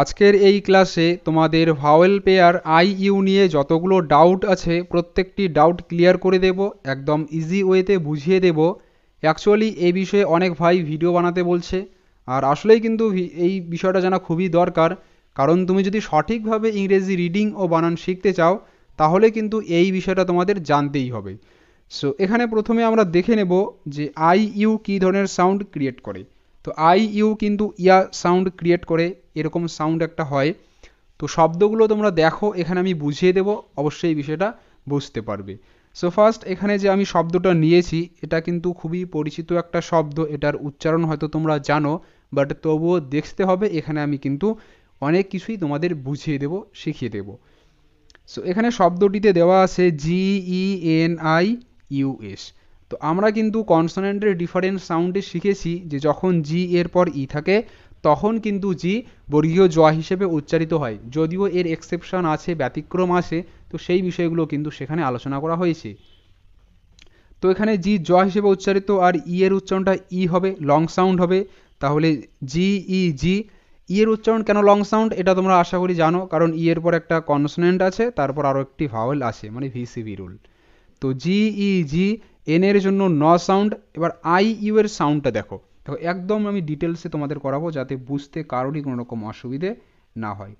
আজকের এই ক্লাসে তোমাদের ভাওয়েল পেয়ার আই ইউ নিয়ে যতগুলো ডাউট আছে প্রত্যেকটি ডাউট ক্লিয়ার করে দেব একদম ইজি ওয়েতে বুঝিয়ে দেব অ্যাকচুয়ালি এই বিষয়ে অনেক ভাই ভিডিও বানাতে বলছে আর আসলেই কিন্তু এই বিষয়টা জানা খুবই দরকার কারণ তুমি যদি সঠিকভাবে ইংরেজি রিডিং ও বানান শিখতে চাও তাহলে কিন্তু এই বিষয়টা তোমাদের জানতেই হবে সো এখানে প্রথমে আমরা দেখে নেব যে আই ইউ কী ধরনের সাউন্ড ক্রিয়েট করে তো আই ইউ কিন্তু ইয়া সাউন্ড ক্রিয়েট করে এরকম সাউন্ড একটা হয় তো শব্দগুলো তোমরা দেখো এখানে আমি বুঝিয়ে দেব অবশ্যই বিষয়টা বুঝতে পারবে সো ফার্স্ট এখানে যে আমি শব্দটা নিয়েছি এটা কিন্তু খুবই পরিচিত একটা শব্দ এটার উচ্চারণ হয়তো তোমরা জানো বাট তবুও দেখতে হবে এখানে আমি কিন্তু অনেক কিছুই তোমাদের বুঝিয়ে দেব শিখিয়ে দেব সো এখানে শব্দটিতে দেওয়া আছে G E N I U S তো আমরা কিন্তু কনসোনেন্টের ডিফারেন্ট সাউন্ডে শিখেছি যে যখন জি এর পর ই থাকে তখন কিন্তু জি বর্গীয় জ হিসেবে উচ্চারিত হয় যদিও এর এক্সেপশন আছে ব্যতিক্রম আছে তো সেই বিষয়গুলো কিন্তু সেখানে আলোচনা করা হয়েছে তো এখানে জি জ হিসেবে উচ্চারিত আর ই এর উচ্চারণটা ই হবে লং সাউন্ড হবে তাহলে জি ই জি ই এর উচ্চারণ কেন লং সাউন্ড এটা তোমরা আশা করি জানো কারণ ই এর পর একটা কনসোনেন্ট আছে তারপর আরও একটি ভাওয়েল আছে মানে ভিসিবি রুল তো জি ই জি এন এর জন্য ন সাউন্ড এবার আই ইউ এর সাউন্ডটা দেখো দেখো একদম আমি ডিটেলসে তোমাদের করাবো যাতে বুঝতে কারোরই কোনো রকম অসুবিধে না হয়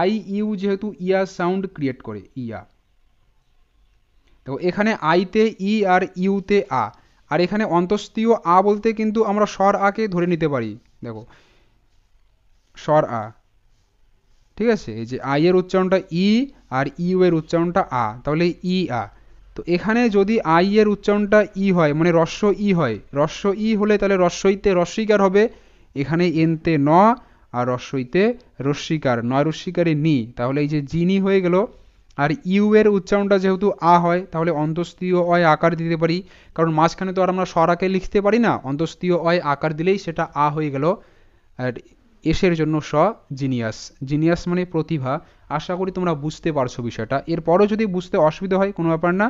আই ইউ যেহেতু ইয়া সাউন্ড ক্রিয়েট করে ইয়া e দেখো এখানে আইতে ই e আর ইউতে আ আর এখানে অন্তস্তীয় আ বলতে কিন্তু আমরা স্বর আকে ধরে নিতে পারি দেখো স্বর আ ঠিক আছে এই যে আই এর উচ্চারণটা ই e আর ইউ এর উচ্চারণটা আ তাহলে ই আ তো এখানে যদি আই এর উচ্চারণটা ই হয় মানে রস্য ই হয় রস্য ই হলে তাহলে রস্যইতে রস্যিকার হবে এখানে এনতে ন আর রস্যইতে রস্যিকার নয় রস্যিকারে নি তাহলে এই যে জিনি হয়ে গেল আর ইউ এর উচ্চারণটা যেহেতু আ হয় তাহলে অন্তস্থীয় অয় আকার দিতে পারি কারণ মাঝখানে তো আর আমরা সরাকে লিখতে পারি না অন্তস্থীয় অয় আকার দিলেই সেটা আ হয়ে গেল আর এসের জন্য স জিনিয়াস জিনিয়াস মানে প্রতিভা আশা করি তোমরা বুঝতে পারছো বিষয়টা এরপরও যদি বুঝতে অসুবিধা হয় কোনো ব্যাপার না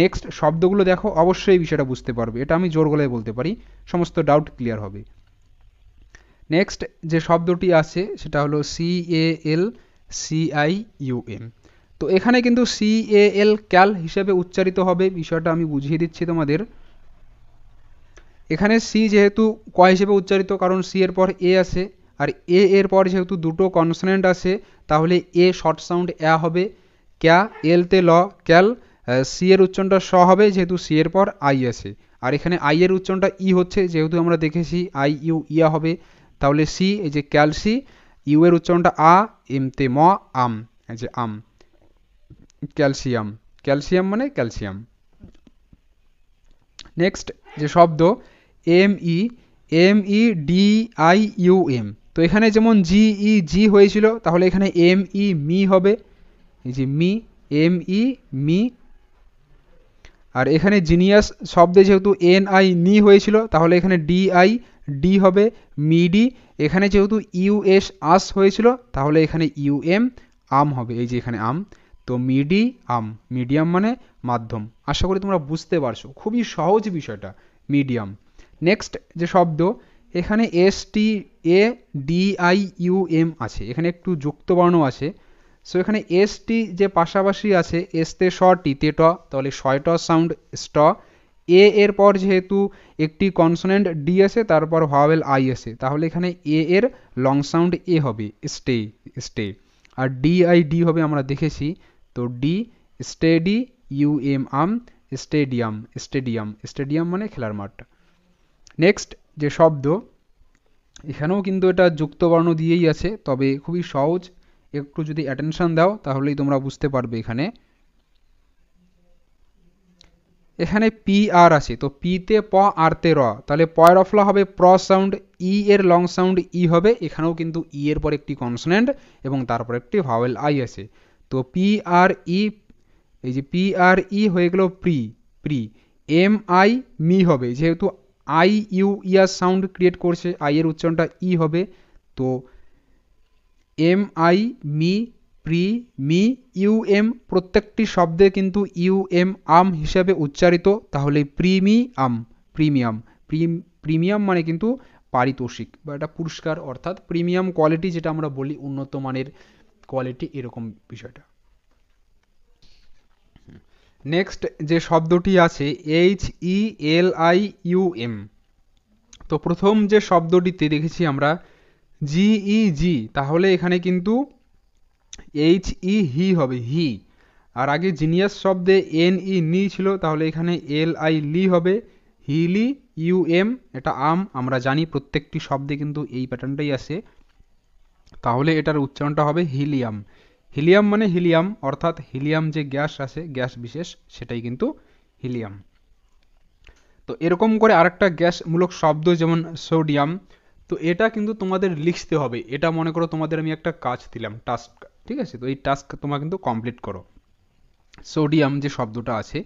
নেক্সট শব্দগুলো দেখো অবশ্যই বিষয়টা বুঝতে পারবে এটা আমি জোর গলায় বলতে পারি সমস্ত ডাউট ক্লিয়ার হবে নেক্সট যে শব্দটি আছে সেটা হলো C A L C I U M তো এখানে কিন্তু সি এ এল ক্যাল হিসেবে উচ্চারিত হবে বিষয়টা আমি বুঝিয়ে দিচ্ছি তোমাদের এখানে সি যেহেতু ক হিসেবে উচ্চারিত কারণ সি এর পর এ আছে আর এ এর পর যেহেতু দুটো কনসোনেন্ট আছে তাহলে এ শর্ট সাউন্ড অ্যা হবে ক্যা এলতে ল ক্যাল সি এর উচ্চারণটা স হবে যেহেতু সি এর পর আই আছে আর এখানে আই এর উচ্চারণটা ই হচ্ছে যেহেতু আমরা দেখেছি আই ইউ ইয়া হবে তাহলে সি এই যে ক্যালসি ইউ এর উচ্চারণটা আ এমতে ম আম এই যে আম ক্যালসিয়াম ক্যালসিয়াম মানে ক্যালসিয়াম নেক্সট যে শব্দ M E M E D I U M তো এখানে যেমন জি ই জি হয়েছিল তাহলে এখানে এম ই মি হবে এই যে মি এম ই মি আর এখানে জিনিয়াস শব্দে যেহেতু এন আই নি হয়েছিল তাহলে এখানে ডি আই ডি হবে মিডি এখানে যেহেতু ইউ এস আস হয়েছিল তাহলে এখানে ইউ এম আম হবে এই যে এখানে আম তো মিডি আম মিডিয়াম মানে মাধ্যম আশা করি তোমরা বুঝতে পারছো খুবই সহজ বিষয়টা মিডিয়াম নেক্সট যে শব্দ এখানে S T A D I U M আছে এখানে একটু যুক্ত বর্ণ আছে সো এখানে এস টি যে পাশাপাশি আছে এসতে স তে ট তাহলে ট সাউন্ড স্ট এ এর পর যেহেতু একটি কনসোনেন্ট ডি আছে তারপর ভাওয়েল আই আছে তাহলে এখানে এ এর লং সাউন্ড এ হবে স্টে স্টে আর ডি আই ডি হবে আমরা দেখেছি তো ডি স্টেডি ইউ এম আম স্টেডিয়াম স্টেডিয়াম স্টেডিয়াম মানে খেলার মাঠ নেক্সট যে শব্দ এখানেও কিন্তু এটা যুক্তবর্ণ দিয়েই আছে তবে খুবই সহজ একটু যদি অ্যাটেনশান দাও তাহলেই তোমরা বুঝতে পারবে এখানে এখানে পি আর আছে তো পিতে প আরতে র তাহলে পয়ের অফলা হবে প্র সাউন্ড ই এর লং সাউন্ড ই হবে এখানেও কিন্তু ই e এর পর একটি কনসনেন্ট এবং তারপর একটি ভাওয়েল আই আছে তো পি আর ই এই যে পি আর ই হয়ে গেল প্রি প্রি এম আই মি হবে যেহেতু আই ইউ ইয়ার সাউন্ড ক্রিয়েট করছে আই এর উচ্চারণটা ই হবে তো এম আই মি প্রি মি ইউ এম প্রত্যেকটি শব্দে কিন্তু ইউ এম আম হিসাবে উচ্চারিত তাহলে প্রিমিয়াম প্রিমিয়াম প্রিমিয়াম মানে কিন্তু পারিতোষিক বা একটা পুরস্কার অর্থাৎ প্রিমিয়াম কোয়ালিটি যেটা আমরা বলি উন্নত মানের কোয়ালিটি এরকম বিষয়টা নেক্সট যে শব্দটি আছে H E L I U M তো প্রথম যে শব্দটিতে দেখেছি আমরা জি ই জি তাহলে এখানে কিন্তু এইচ ই হি হবে হি আর আগে জিনিয়াস শব্দে এন ই e, নি ছিল তাহলে এখানে এল আই লি হবে হিলি ইউ এম এটা আম আমরা জানি প্রত্যেকটি শব্দে কিন্তু এই প্যাটার্নটাই আসে তাহলে এটার উচ্চারণটা হবে হিলিয়াম হিলিয়াম মানে হিলিয়াম অর্থাৎ হিলিয়াম যে গ্যাস আছে গ্যাস বিশেষ সেটাই কিন্তু হিলিয়াম তো এরকম করে আরেকটা গ্যাসমূলক শব্দ যেমন সোডিয়াম তো এটা কিন্তু তোমাদের লিখতে হবে এটা মনে করো তোমাদের আমি একটা কাজ দিলাম টাস্ক ঠিক আছে তো এই টাস্ক তোমরা কিন্তু কমপ্লিট করো সোডিয়াম যে শব্দটা আছে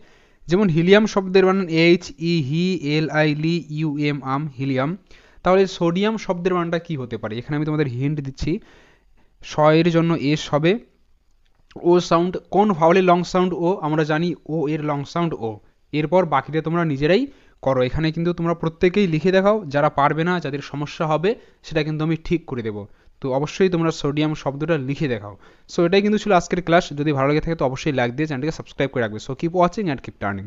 যেমন হিলিয়াম শব্দের বানান এইচ ই হি এল আই লি ইউ এম আম হিলিয়াম তাহলে সোডিয়াম শব্দের মানটা কি হতে পারে এখানে আমি তোমাদের হিন্ট দিচ্ছি শয়ের জন্য এস হবে ও সাউন্ড কোন ভাওয়ালের লং সাউন্ড ও আমরা জানি ও এর লং সাউন্ড ও এরপর বাকিটা তোমরা নিজেরাই করো এখানে কিন্তু তোমরা প্রত্যেকেই লিখে দেখাও যারা পারবে না যাদের সমস্যা হবে সেটা কিন্তু আমি ঠিক করে দেবো তো অবশ্যই তোমরা সোডিয়াম শব্দটা লিখে দেখাও সো এটাই কিন্তু ছিল আজকের ক্লাস যদি ভালো লাগে থাকে তো অবশ্যই লাইক দিয়ে চ্যানেলটিকে সাবস্ক্রাইব করে রাখবে so keep watching and keep turning